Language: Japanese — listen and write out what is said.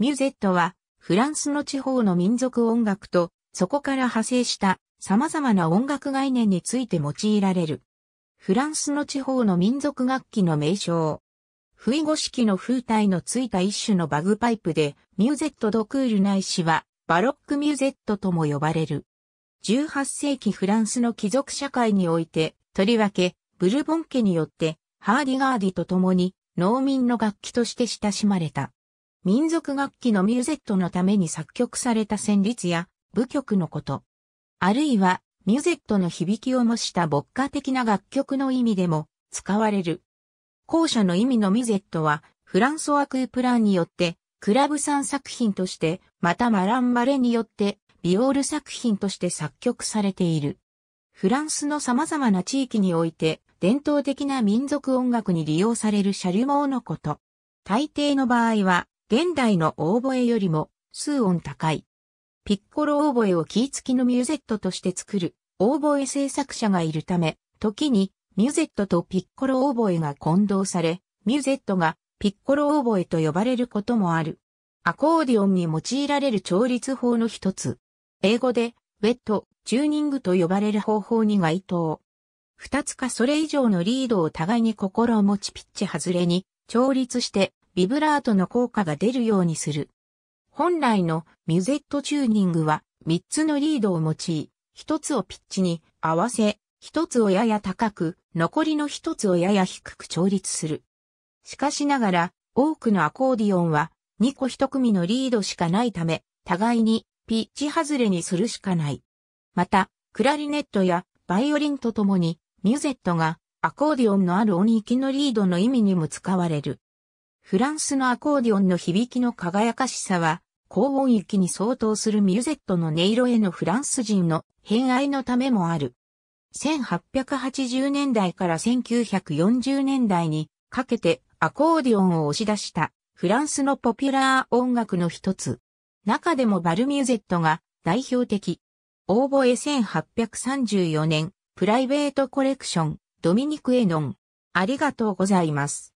ミュゼットは、フランスの地方の民族音楽と、そこから派生した様々な音楽概念について用いられる。フランスの地方の民族楽器の名称。不意語式の風体のついた一種のバグパイプで、ミューゼット・ドクールないしは、バロック・ミューゼットとも呼ばれる。18世紀フランスの貴族社会において、とりわけ、ブルボン家によって、ハーディガーディと共に、農民の楽器として親しまれた。民族楽器のミューゼットのために作曲された旋律や舞曲のこと。あるいは、ミューゼットの響きを模した牧歌的な楽曲の意味でも使われる。後者の意味のミューゼットは、フランソワ・クープランによって、クラブん作品として、またマラン・マレによって、ビオール作品として作曲されている。フランスの様々な地域において、伝統的な民族音楽に利用されるシャルモーのこと。大抵の場合は、現代のオーボエよりも数音高い。ピッコロオーボエをキー付きのミューゼットとして作るオーボエ制作者がいるため、時にミューゼットとピッコロオーボエが混同され、ミューゼットがピッコロオーボエと呼ばれることもある。アコーディオンに用いられる調律法の一つ。英語で、ウェット、チューニングと呼ばれる方法に該当。二つかそれ以上のリードを互いに心を持ちピッチ外れに、調律してビブラートの効果が出るようにする。本来のミュゼットチューニングは3つのリードを用い、1つをピッチに合わせ、1つをやや高く、残りの1つをやや低く調律する。しかしながら、多くのアコーディオンは2個1組のリードしかないため、互いにピッチ外れにするしかない。また、クラリネットやバイオリンとともに、ミュゼットがアコーディオンのある音域のリードの意味にも使われる。フランスのアコーディオンの響きの輝かしさは、高音域に相当するミュゼットの音色へのフランス人の偏愛のためもある。1880年代から1940年代にかけてアコーディオンを押し出したフランスのポピュラー音楽の一つ。中でもバルミューゼットが代表的。オーボエ1834年、プライベートコレクション、ドミニク・エノン。ありがとうございます。